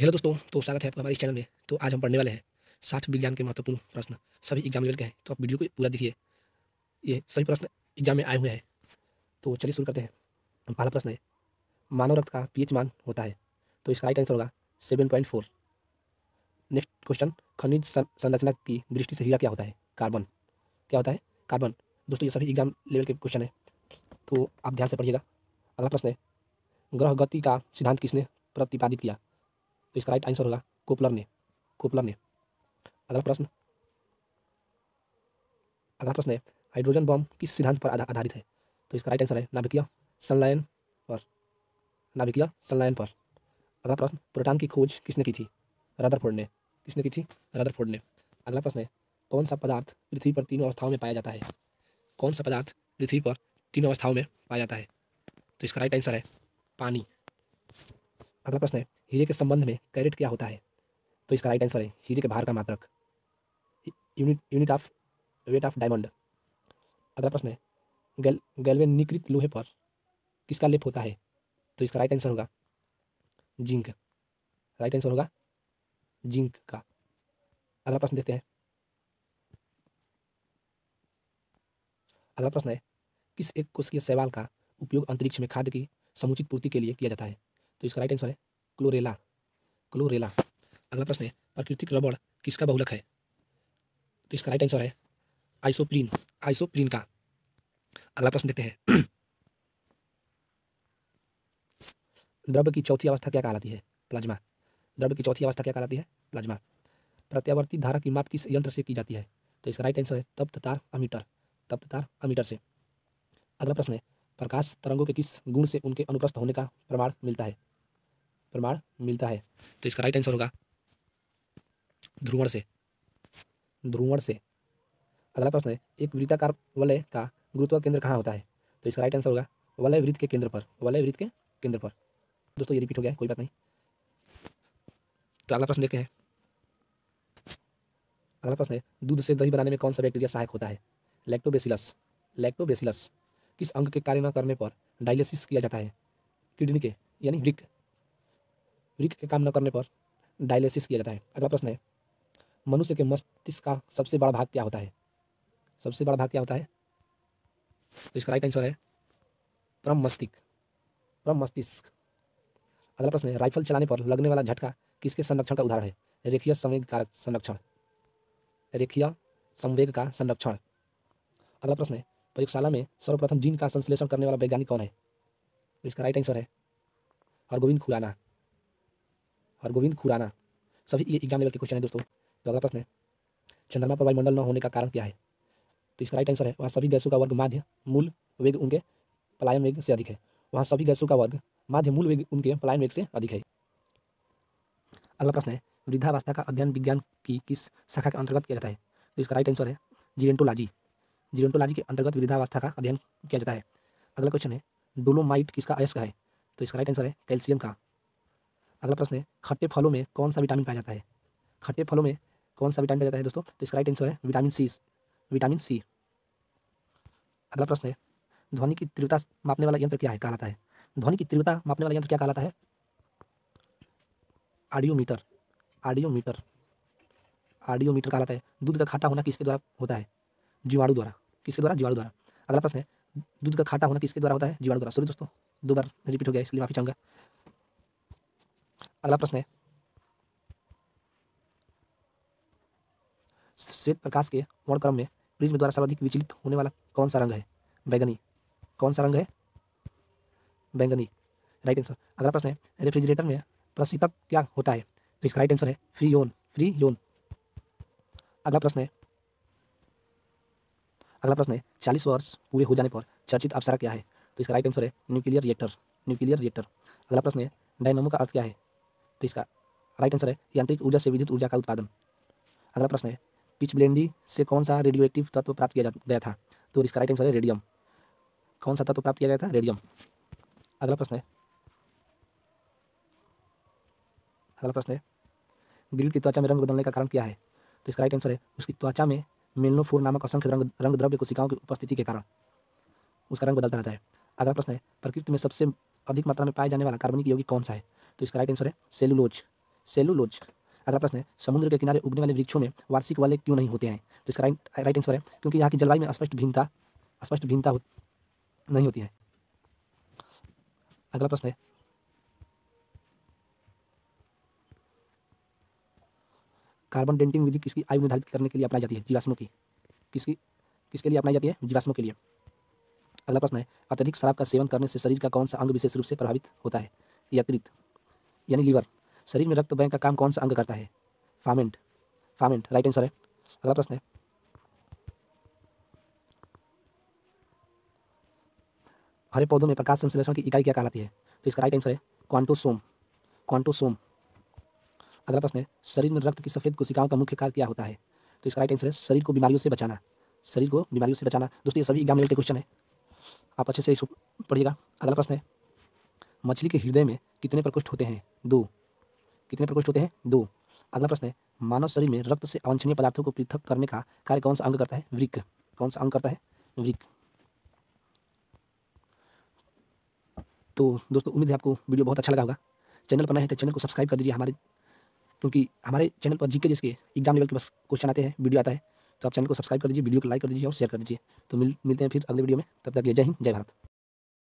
hello दोस्तों तो स्वागत है आपका हमारे इस चैनल में तो आज हम पढ़ने वाले हैं साठ विज्ञान के महत्वपूर्ण प्रश्न सभी एग्जाम लेवल के हैं तो आप वीडियो को पूरा देखिए ये सभी प्रश्न एग्जाम में आए हुए हैं तो चलिए शुरू करते हैं पहला प्रश्न है मानव रक्त का पीएच मान होता है तो इसका राइट आंसर होगा seven point four next question खनिज संरचना की दृष्टि से हीरा क्या होता है कार्बन क्या होता है कार्बन दोस्तों ये सभी एग्जाम लेवल के क्वेश्चन है तो आप ध्यान से पढ़िएगा अगला प्रश्न है ग्रह गति का सिद्धांत किसने प्रतिपादित किया तो इसका राइट आंसर होगा कोपलर ने कोपलर ने अगला प्रश्न अगला प्रश्न है हाइड्रोजन बम किस सिद्धांत पर आधारित है तो इसका राइट आंसर है नाभिकीय संलयन पर नाभिकीय संलयन पर अगला प्रश्न प्रोटॉन की खोज किसने की थी रदरफोर्ड ने किसने की थी रदरफोर्ड ने अगला प्रश्न है कौन सा पदार्थ पृथ्वी पर तीनों अवस्थाओं में पाया जाता है कौन सा पदार्थ पृथ्वी पर तीनों अवस्थाओं में पाया जाता है तो इसका राइट आंसर है पानी अगला प्रश्न है हीरे के संबंध में कैरेट क्या होता है तो इसका राइट आंसर है हीरे के भार का मात्रक unit unit of weight of diamond अगला प्रश्न है गैल गैल्वेनिकृत लोहे पर किसका लेप होता है तो इसका राइट आंसर होगा जिंक राइट आंसर होगा जिंक का अगला प्रश्न देखते हैं अगला प्रश्न है किस एक कोशिकीय शैवाल का उपयोग अंतरिक्ष में खाद्य की समुचित पूर्ति के लिए किया जाता है तो इसका राइट आंसर है क्लोरेला क्लोरेला अगला प्रश्न है प्राकृतिक रबड़ किसका बहुलक है तो इसका राइट आंसर है आइसोप्रीन आइसोप्रीन का अगला प्रश्न देखते हैं द्रव्य की चौथी अवस्था क्या कहलाती है प्लाज्मा द्रव्य की चौथी अवस्था क्या कहलाती है प्लाज्मा प्रत्यावर्ती धारा की माप किस यंत्र से की जाती है तो इसका राइट आंसर है तप्त तार अमीटर तप्त तार अमीटर से अगला प्रश्न है प्रकाश तरंगों के किस गुण से उनके अनुप्रस्थ होने का प्रमाण मिलता है प्रमाण मिलता है तो इसका राइट आंसर होगा ध्रुवण से ध्रुवण से अगला प्रश्न है एक वृत्ताकार वलय का गुरुत्व केंद्र कहाँ होता है तो इसका राइट आंसर होगा वलय वृत्त के केंद्र पर वलय वृत्त के केंद्र पर दोस्तों ये रिपीट हो गया कोई बात नहीं तो अगला प्रश्न देखते हैं अगला प्रश्न है दूध से दही बनाने में कौन सा बैक्टीरिया सहायक होता है लैक्टोबेसिलस लैक्टोबेसिलस किस अंग के कार्य न करने पर डायलिसिस किया जाता है किडनी के यानी ब्रिक वृक्क के काम न करने पर डायलिसिस किया जाता है अगला प्रश्न है मनुष्य के मस्तिष्क का सबसे बड़ा भाग क्या होता है सबसे बड़ा भाग क्या होता है तो इसका राइट आंसर है परम मस्तिष्क परम मस्तिष्क अगला प्रश्न है राइफल चलाने पर लगने वाला झटका किसके संरक्षण का उदाहरण है रेखीय संवेग का संरक्षण रेखीय संवेग का संरक्षण अगला प्रश्न है प्रयोगशाला में सर्वप्रथम जीन का संश्लेषण करने वाला वैज्ञानिक कौन है तो इसका राइट आंसर है हरगोविंद खुराना हरगोविंद खुराना सभी ये एग्जाम लेवल के क्वेश्चन है दोस्तों तो अगला प्रश्न है चंद्रमा पर वायुमंडल न होने का कारण क्या है तो इसका राइट आंसर है वहाँ सभी गैसों का वर्ग माध्य मूल वेग उनके पलायन वेग से अधिक है वहाँ सभी गैसों का वर्ग माध्य मूल वेग उनके पलायन वेग से अधिक है अगला प्रश्न है वृद्धावस्था का अध्ययन विज्ञान की किस शाखा के अंतर्गत किया जाता है तो इसका राइट आंसर है जीरेंटोलॉजी जीरेंटोलॉजी के अंतर्गत वृद्धावस्था का अध्ययन किया जाता है अगला क्वेश्चन है डोलोमाइट किसका अयस्क है तो इसका राइट आंसर है कैल्शियम का अगला प्रश्न है खट्टे फलों में कौन सा विटामिन पाया जाता है खट्टे फलों में कौन सा विटामिन पाया जाता है दोस्तों तो इसका राइट आंसर है विटामिन सी विटामिन सी अगला प्रश्न है ध्वनि की तीव्रता मापने वाला यंत्र क्या है कहलाता है ध्वनि की तीव्रता मापने वाला यंत्र क्या कहलाता है आडियोमीटर आडियोमीटर आडियोमीटर कहलाता है दूध का खाटा होना किसके द्वारा होता है जीवाणु द्वारा किसके द्वारा जीवाणु द्वारा अगला प्रश्न है दूध का खाटा होना किसके द्वारा होता है जीवाणु द्वारा सॉरी दोस्तों दो बार रिपीट हो गया इसलिए माफी चाहूँगा अगला प्रश्न है श्वेत प्रकाश के वर्णक्रम में प्रिज्म द्वारा सर्वाधिक विचलित होने वाला कौन सा रंग है बैगनी कौन सा रंग है बैंगनी राइट आंसर अगला प्रश्न है रेफ्रिजरेटर में प्रशीतक क्या होता है तो इसका राइट आंसर है फ्री योन फ्री योन अगला प्रश्न है अगला प्रश्न है चालीस वर्ष पूरे हो जाने पर चर्चित अवसर क्या है तो इसका राइट आंसर है न्यूक्लियर रिएक्टर न्यूक्लियर रिएक्टर अगला प्रश्न है डायनोमो का अर्थ क्या है तो इसका राइट आंसर है यांत्रिक ऊर्जा से विद्युत ऊर्जा का उत्पादन अगला प्रश्न है पिच ब्लेंडी से कौन सा रेडियो एक्टिव तत्व प्राप्त किया गया था तो इसका राइट आंसर है रेडियम कौन सा तत्व प्राप्त किया गया था रेडियम अगला प्रश्न है अगला प्रश्न है गिल की त्वचा में रंग बदलने का कारण क्या है तो इसका राइट आंसर है उसकी त्वचा में मेलनोफोर नामक असंख्य रंग रंग द्रव्य कोशिकाओं की उपस्थिति के कारण उसका रंग बदलता रहता है अगला प्रश्न है प्रकृति में सबसे अधिक मात्रा में पाया जाने वाला कार्बनिक यौगिक कौन सा है तो इसका राइट आंसर है सेलुलोज सेलुलोज अगला प्रश्न है समुद्र के किनारे उगने वाले वृक्षों में वार्षिक वाले क्यों नहीं होते हैं तो इसका राइट राइट आंसर है क्योंकि यहाँ की जलवायु में स्पष्ट भिन्नता स्पष्ट भिन्नता हो, नहीं होती है अगला प्रश्न है कार्बन डेंटिंग विधि किसकी आयु निर्धारित करने के लिए अपनाई जाती है जीवाश्मों की किसकी किसके लिए अपनाई जाती है जीवाश्मों के लिए अगला प्रश्न है अत्यधिक शराब का सेवन करने से शरीर का कौन सा अंग विशेष रूप से प्रभावित होता है यकृत यानी लीवर शरीर में रक्त बैंक का काम कौन सा अंग करता है फामेंट फामेंट राइट आंसर है अगला प्रश्न है हरे पौधों में प्रकाश संश्लेषण की इकाई क्या कहलाती है तो इसका राइट आंसर है क्वांटोसोम क्वांटोसोम अगला प्रश्न है शरीर में रक्त की सफ़ेद कोशिकाओं का मुख्य कार्य क्या होता है तो इसका राइट आंसर है शरीर को बीमारियों से बचाना शरीर को बीमारियों से बचाना दोस्तों ये सभी एग्जाम रिलेटेड क्वेश्चन है आप अच्छे से इसको पढ़िएगा अगला प्रश्न है मछली के हृदय में कितने प्रकोष्ठ होते हैं दो कितने प्रकोष्ठ होते हैं दो अगला प्रश्न है मानव शरीर में रक्त से अवंछनीय पदार्थों को पृथक करने का कार्य कौन सा अंग करता है वृक कौन सा अंग करता है वृक तो दोस्तों उम्मीद है आपको वीडियो बहुत अच्छा लगा होगा चैनल पर नए हैं तो चैनल को सब्सक्राइब कर दीजिए हमारे क्योंकि हमारे चैनल पर जीके जिसके एग्जाम लेवल के बस क्वेश्चन आते हैं वीडियो आता है तो आप चैनल को सब्सक्राइब कर दीजिए वीडियो को लाइक कर दीजिए और शेयर कर दीजिए तो मिल मिलते हैं फिर अगले वीडियो में तब तक जय हिंद जय भारत